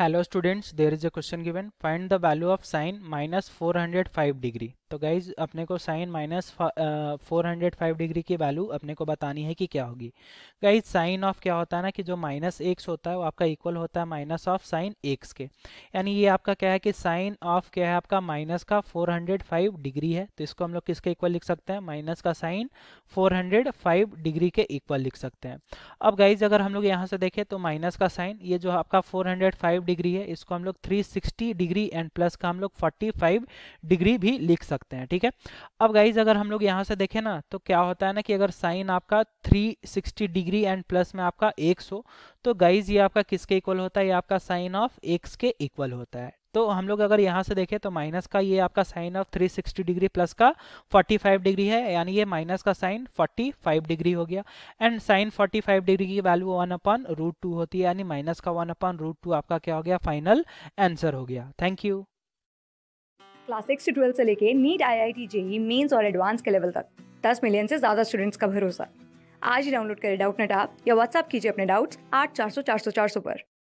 hello students there is a question given find the value of sine minus four hundred five degree तो guys अपने को sine minus four hundred five degree की value अपने को बतानी है कि क्या होगी गाइज साइन ऑफ क्या होता है ना कि जो माइनस एक्स होता है वो आपका इक्वल होता है माइनस ऑफ साइन एक्स के यानी ये आपका क्या है कि साइन ऑफ क्या है आपका माइनस का फोर हंड्रेड फाइव डिग्री है तो इसको हम लोग किसके इक्वल लिख सकते हैं माइनस का sine four hundred five degree के इक्वल लिख सकते हैं अब गाइज अगर हम लोग यहाँ से देखें तो माइनस का साइन ये जो आपका फोर हंड्रेड फाइव डिग्री है इसको हम लोग 360 डिग्री एंड प्लस का हम लोग 45 डिग्री भी लिख सकते हैं ठीक है अब गाइज अगर हम लोग यहाँ से देखें ना तो क्या होता है ना कि अगर साइन आपका 360 डिग्री एंड प्लस में आपका एक्स हो तो गाइज ये आपका किसके इक्वल होता है ये आपका साइन ऑफ एक्स के इक्वल होता है तो हम लोग अगर यहाँ से देखें तो माइनस का ये आपका साइन ऑफ 360 डिग्री प्लस का 45 डिग्री है यानी ये माइनस का साइन 45 डिग्री हो गया एंड साइन 45 डिग्री की value one upon root two होती है यानी माइनस का वन अपन रूट टू आपका क्या हो गया फाइनल आंसर हो गया थैंक यू क्लास सिक्स से ट्वेल्थ से लेके NEET I I T JEE Mains और एडवांस के लेवल तक दस मिलियन से ज़्यादा स्टूडेंट्स का भरोसा आज ही डाउनलोड करें डाउट नेट आप या व्हाट्सअप कीजिए अपने डाउट्स आठ चार सौ चार सौ चार सौ पर